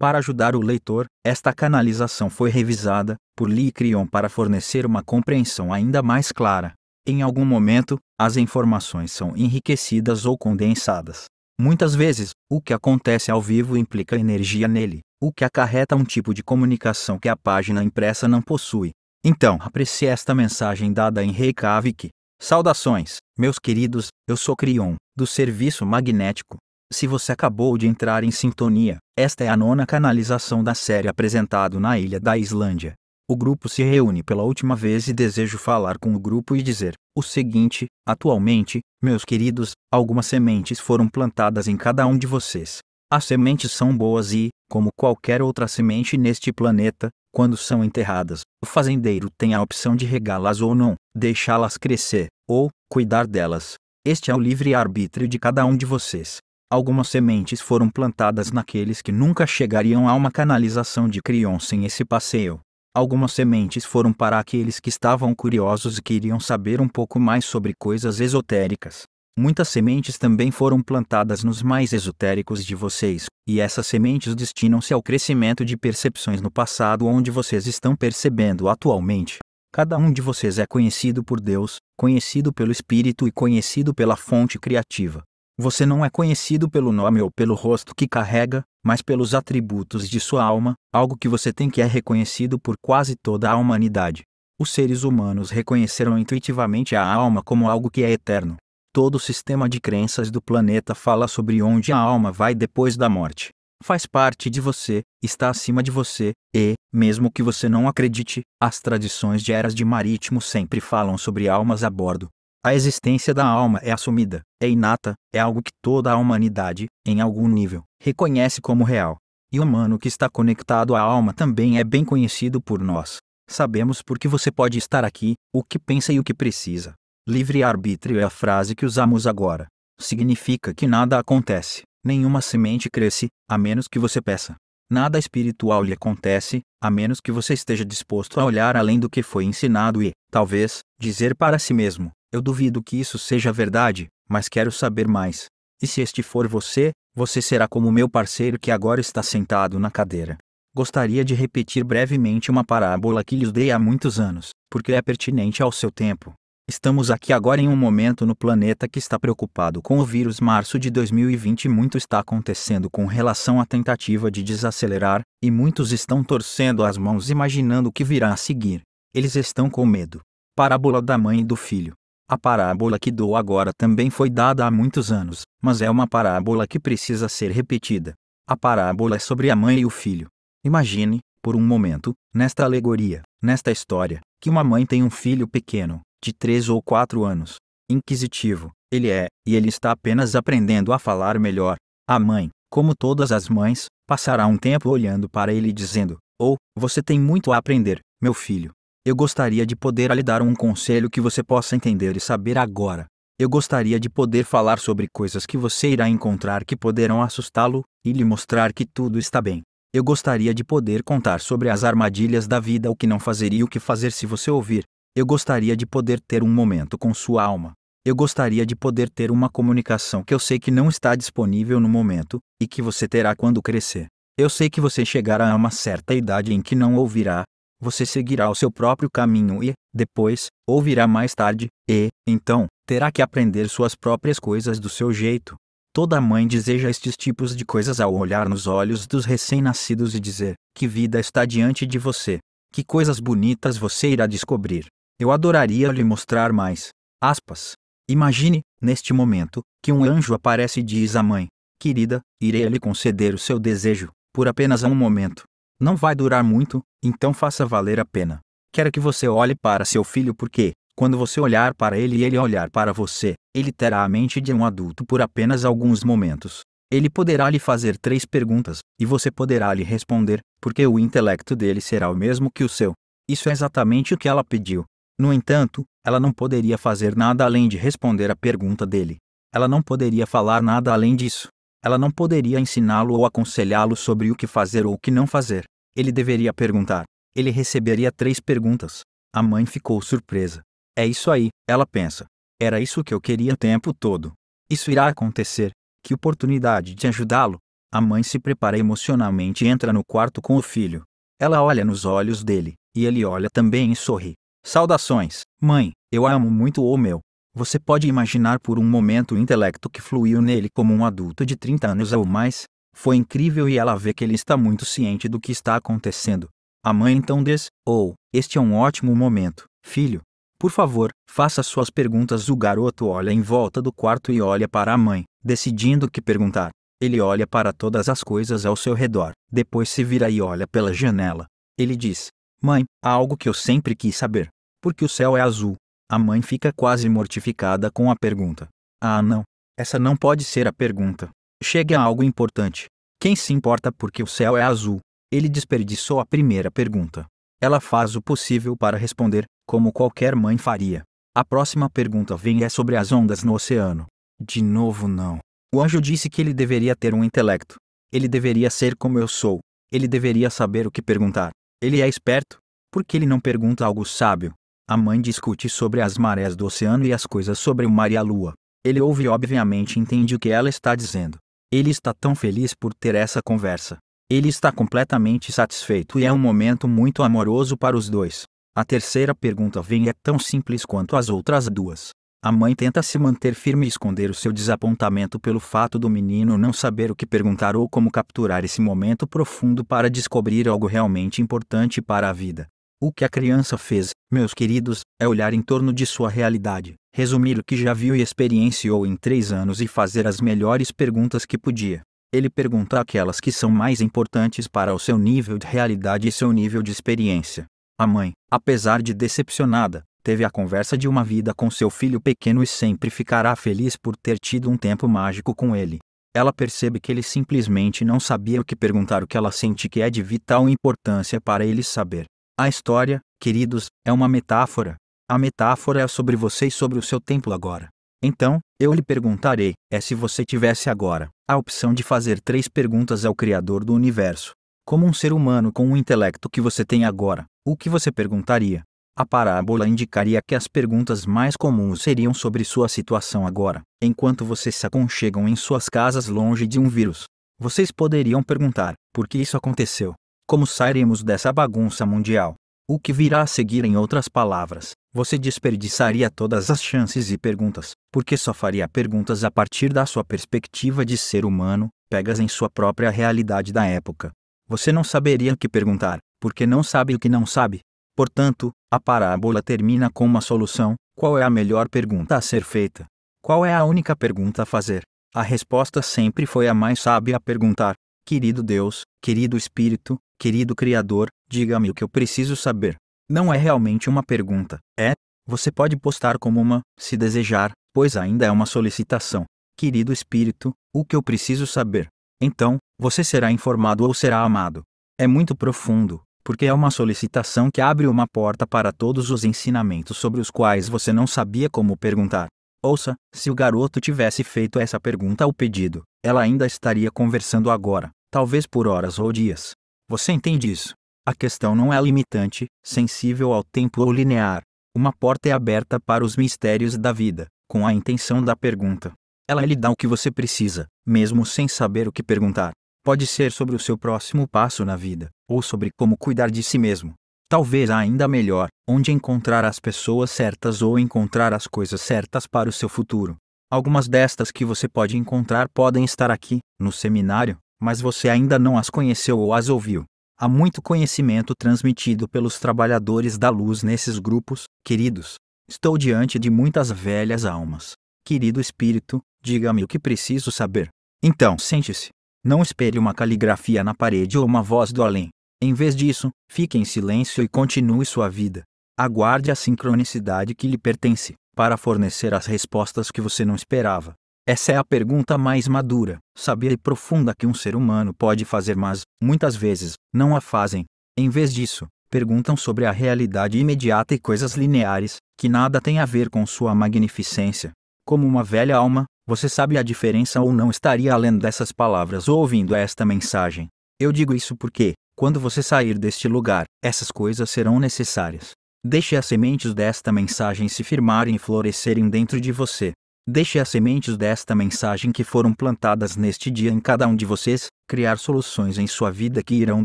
Para ajudar o leitor, esta canalização foi revisada por Lee Crion para fornecer uma compreensão ainda mais clara. Em algum momento, as informações são enriquecidas ou condensadas. Muitas vezes, o que acontece ao vivo implica energia nele, o que acarreta um tipo de comunicação que a página impressa não possui. Então, aprecie esta mensagem dada em Reykjavik. Saudações, meus queridos, eu sou Crion, do Serviço Magnético, se você acabou de entrar em sintonia, esta é a nona canalização da série apresentado na ilha da Islândia. O grupo se reúne pela última vez e desejo falar com o grupo e dizer o seguinte: atualmente, meus queridos, algumas sementes foram plantadas em cada um de vocês. As sementes são boas e, como qualquer outra semente neste planeta, quando são enterradas, o fazendeiro tem a opção de regá-las ou não, deixá-las crescer, ou cuidar delas. Este é o livre arbítrio de cada um de vocês algumas sementes foram plantadas naqueles que nunca chegariam a uma canalização de Crion sem esse passeio. Algumas sementes foram para aqueles que estavam curiosos e queriam saber um pouco mais sobre coisas esotéricas. Muitas sementes também foram plantadas nos mais esotéricos de vocês, e essas sementes destinam-se ao crescimento de percepções no passado onde vocês estão percebendo atualmente. Cada um de vocês é conhecido por Deus, conhecido pelo Espírito e conhecido pela fonte criativa. Você não é conhecido pelo nome ou pelo rosto que carrega, mas pelos atributos de sua alma, algo que você tem que é reconhecido por quase toda a humanidade. Os seres humanos reconheceram intuitivamente a alma como algo que é eterno. Todo o sistema de crenças do planeta fala sobre onde a alma vai depois da morte. Faz parte de você, está acima de você, e, mesmo que você não acredite, as tradições de eras de marítimo sempre falam sobre almas a bordo. A existência da alma é assumida, é inata, é algo que toda a humanidade, em algum nível, reconhece como real. E o humano que está conectado à alma também é bem conhecido por nós. Sabemos por que você pode estar aqui, o que pensa e o que precisa. Livre-arbítrio é a frase que usamos agora. Significa que nada acontece, nenhuma semente cresce, a menos que você peça. Nada espiritual lhe acontece, a menos que você esteja disposto a olhar além do que foi ensinado e, talvez, dizer para si mesmo: eu duvido que isso seja verdade, mas quero saber mais. E se este for você, você será como meu parceiro que agora está sentado na cadeira. Gostaria de repetir brevemente uma parábola que lhes dei há muitos anos, porque é pertinente ao seu tempo. Estamos aqui agora em um momento no planeta que está preocupado com o vírus março de 2020 e muito está acontecendo com relação à tentativa de desacelerar, e muitos estão torcendo as mãos imaginando o que virá a seguir. Eles estão com medo. Parábola da mãe e do filho. A parábola que dou agora também foi dada há muitos anos, mas é uma parábola que precisa ser repetida. A parábola é sobre a mãe e o filho. Imagine, por um momento, nesta alegoria, nesta história, que uma mãe tem um filho pequeno, de três ou quatro anos. Inquisitivo, ele é, e ele está apenas aprendendo a falar melhor. A mãe, como todas as mães, passará um tempo olhando para ele dizendo: Ou, oh, você tem muito a aprender, meu filho. Eu gostaria de poder lhe dar um conselho que você possa entender e saber agora. Eu gostaria de poder falar sobre coisas que você irá encontrar que poderão assustá-lo e lhe mostrar que tudo está bem. Eu gostaria de poder contar sobre as armadilhas da vida, o que não fazer e o que fazer se você ouvir. Eu gostaria de poder ter um momento com sua alma. Eu gostaria de poder ter uma comunicação que eu sei que não está disponível no momento e que você terá quando crescer. Eu sei que você chegará a uma certa idade em que não ouvirá você seguirá o seu próprio caminho e, depois, ouvirá mais tarde, e, então, terá que aprender suas próprias coisas do seu jeito. Toda mãe deseja estes tipos de coisas ao olhar nos olhos dos recém-nascidos e dizer: Que vida está diante de você! Que coisas bonitas você irá descobrir! Eu adoraria lhe mostrar mais. Aspas. Imagine, neste momento, que um anjo aparece e diz à mãe: Querida, irei lhe conceder o seu desejo, por apenas um momento. Não vai durar muito, então faça valer a pena. Quero que você olhe para seu filho porque, quando você olhar para ele e ele olhar para você, ele terá a mente de um adulto por apenas alguns momentos. Ele poderá lhe fazer três perguntas, e você poderá lhe responder, porque o intelecto dele será o mesmo que o seu. Isso é exatamente o que ela pediu. No entanto, ela não poderia fazer nada além de responder a pergunta dele. Ela não poderia falar nada além disso. Ela não poderia ensiná-lo ou aconselhá-lo sobre o que fazer ou o que não fazer. Ele deveria perguntar. Ele receberia três perguntas. A mãe ficou surpresa. É isso aí, ela pensa. Era isso que eu queria o tempo todo. Isso irá acontecer. Que oportunidade de ajudá-lo. A mãe se prepara emocionalmente e entra no quarto com o filho. Ela olha nos olhos dele, e ele olha também e sorri. Saudações, mãe, eu amo muito o meu. Você pode imaginar por um momento o intelecto que fluiu nele como um adulto de 30 anos ou mais, foi incrível e ela vê que ele está muito ciente do que está acontecendo. A mãe então diz: Oh, este é um ótimo momento, filho. Por favor, faça suas perguntas. O garoto olha em volta do quarto e olha para a mãe, decidindo o que perguntar. Ele olha para todas as coisas ao seu redor, depois se vira e olha pela janela. Ele diz: Mãe, há algo que eu sempre quis saber. Porque o céu é azul. A mãe fica quase mortificada com a pergunta. Ah, não. Essa não pode ser a pergunta. Chega a algo importante. Quem se importa porque o céu é azul? Ele desperdiçou a primeira pergunta. Ela faz o possível para responder, como qualquer mãe faria. A próxima pergunta vem é sobre as ondas no oceano. De novo, não. O anjo disse que ele deveria ter um intelecto. Ele deveria ser como eu sou. Ele deveria saber o que perguntar. Ele é esperto. Por que ele não pergunta algo sábio? A mãe discute sobre as marés do oceano e as coisas sobre o mar e a lua. Ele ouve e obviamente entende o que ela está dizendo. Ele está tão feliz por ter essa conversa. Ele está completamente satisfeito e é um momento muito amoroso para os dois. A terceira pergunta vem é tão simples quanto as outras duas. A mãe tenta se manter firme e esconder o seu desapontamento pelo fato do menino não saber o que perguntar ou como capturar esse momento profundo para descobrir algo realmente importante para a vida. O que a criança fez, meus queridos, é olhar em torno de sua realidade, resumir o que já viu e experienciou em três anos e fazer as melhores perguntas que podia. Ele pergunta aquelas que são mais importantes para o seu nível de realidade e seu nível de experiência. A mãe, apesar de decepcionada, teve a conversa de uma vida com seu filho pequeno e sempre ficará feliz por ter tido um tempo mágico com ele. Ela percebe que ele simplesmente não sabia o que perguntar, o que ela sente que é de vital importância para ele saber. A história, queridos, é uma metáfora, a metáfora é sobre você e sobre o seu templo agora. Então, eu lhe perguntarei: é se você tivesse agora a opção de fazer três perguntas ao Criador do universo. Como um ser humano com o intelecto que você tem agora, o que você perguntaria? A parábola indicaria que as perguntas mais comuns seriam sobre sua situação agora, enquanto vocês se aconchegam em suas casas longe de um vírus. Vocês poderiam perguntar: por que isso aconteceu? Como sairemos dessa bagunça mundial? O que virá a seguir, em outras palavras, você desperdiçaria todas as chances e perguntas, porque só faria perguntas a partir da sua perspectiva de ser humano, pegas em sua própria realidade da época. Você não saberia o que perguntar, porque não sabe o que não sabe. Portanto, a parábola termina com uma solução: qual é a melhor pergunta a ser feita? Qual é a única pergunta a fazer? A resposta sempre foi a mais sábia a perguntar: Querido Deus, querido Espírito, querido Criador, diga-me o que eu preciso saber. Não é realmente uma pergunta, é, você pode postar como uma, se desejar, pois ainda é uma solicitação. Querido Espírito, o que eu preciso saber? Então, você será informado ou será amado. É muito profundo, porque é uma solicitação que abre uma porta para todos os ensinamentos sobre os quais você não sabia como perguntar. Ouça, se o garoto tivesse feito essa pergunta ou pedido, ela ainda estaria conversando agora, talvez por horas ou dias. Você entende isso? A questão não é limitante, sensível ao tempo ou linear. Uma porta é aberta para os mistérios da vida, com a intenção da pergunta. Ela lhe dá o que você precisa, mesmo sem saber o que perguntar. Pode ser sobre o seu próximo passo na vida, ou sobre como cuidar de si mesmo. Talvez ainda melhor, onde encontrar as pessoas certas ou encontrar as coisas certas para o seu futuro. Algumas destas que você pode encontrar podem estar aqui, no seminário, mas você ainda não as conheceu ou as ouviu. Há muito conhecimento transmitido pelos trabalhadores da luz nesses grupos, queridos. Estou diante de muitas velhas almas. Querido espírito, diga-me o que preciso saber. Então, sente-se. Não espere uma caligrafia na parede ou uma voz do além. Em vez disso, fique em silêncio e continue sua vida. Aguarde a sincronicidade que lhe pertence, para fornecer as respostas que você não esperava. Essa é a pergunta mais madura, sabia e profunda que um ser humano pode fazer, mas, muitas vezes, não a fazem. Em vez disso, perguntam sobre a realidade imediata e coisas lineares, que nada tem a ver com sua magnificência. Como uma velha alma, você sabe a diferença ou não estaria além dessas palavras ou ouvindo esta mensagem. Eu digo isso porque, quando você sair deste lugar, essas coisas serão necessárias. Deixe as sementes desta mensagem se firmarem e florescerem dentro de você. Deixe as sementes desta mensagem que foram plantadas neste dia em cada um de vocês, criar soluções em sua vida que irão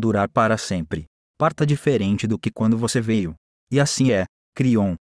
durar para sempre. Parta diferente do que quando você veio. E assim é, Crion.